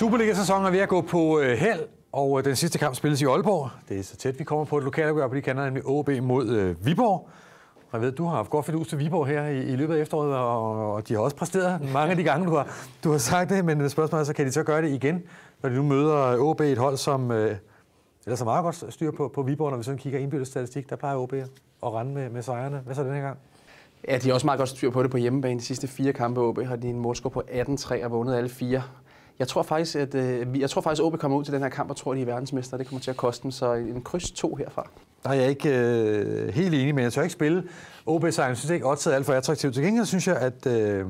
Superliga-sæsonen er ved at gå på øh, held, og øh, den sidste kamp spilles i Aalborg. Det er så tæt, vi kommer på et lokalopgør på de kanter, nemlig OB mod øh, Viborg. Og jeg ved, du har haft godt fedt hus til Viborg her i, i løbet af efteråret, og, og de har også præsteret mange af de gange, du har, du har sagt det. Men øh, spørgsmålet er, så kan de så gøre det igen, når de nu møder OB øh, et hold, som øh, ellers har meget godt styr på, på Viborg, når vi sådan kigger indbyrdes statistik. Der plejer OB at rende med, med sejrene. Hvad så den her gang? Ja, de har også meget godt styr på det på hjemmebane. De sidste fire kampe OB har de en målscore på 18-3 og vundet alle fire. Jeg tror faktisk, at øh, jeg tror faktisk, at OB kommer ud til den her kamp og tror, at de er verdensmester. Det kommer til at koste dem, så en kryds 2 herfra. Der er jeg ikke øh, helt enig, men jeg tør ikke spille. OB sejren synes ikke, at er alt for attraktivt. Til gengæld synes jeg, at øh,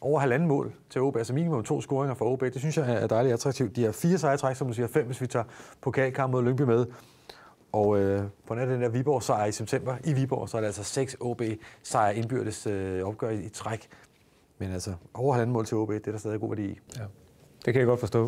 over halvanden mål til OB, altså minimum to scoringer for OB, det synes jeg er dejligt attraktivt. De har fire sejre træk, som du siger, fem, hvis vi tager pokalkamp mod Lyngby med. Og øh, på den den der Viborg-sejr i september i Viborg, så er det altså seks OB-sejre indbyrdes øh, opgør i, i træk. Men altså, over halvanden mål til OB, det er der stadig god værdi i. Ja, det kan jeg godt forstå.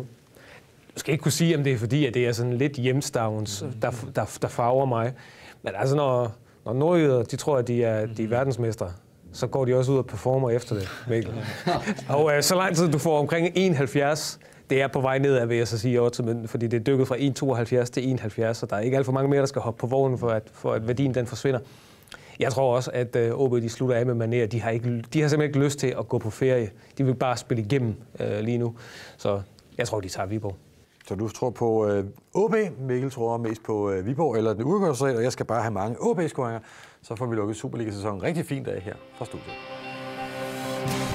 Du skal ikke kunne sige, om det er fordi, at det er sådan lidt hjemstavns, mm. der, der, der farver mig. Men altså, når, når nordjyder, de tror, at de er, de er mm. verdensmestre, så går de også ud og performer efter det, Mikkel. og øh, så lang tid du får omkring 71, det er på vej nedad, vil jeg så sige, men fordi det er dykket fra 1,72 til 1,70, så der er ikke alt for mange mere, der skal hoppe på vognen, for at, for at værdien den forsvinder. Jeg tror også, at øh, OB de slutter af med Mané. De har, ikke, de har simpelthen ikke lyst til at gå på ferie. De vil bare spille igennem øh, lige nu. Så jeg tror, de tager Viborg. Så du tror på øh, OB, Mikkel tror mest på øh, Viborg eller den udgørelse, og jeg skal bare have mange OB-scoringer. Så får vi lukket Superliga-sæsonen rigtig fint af her fra studiet.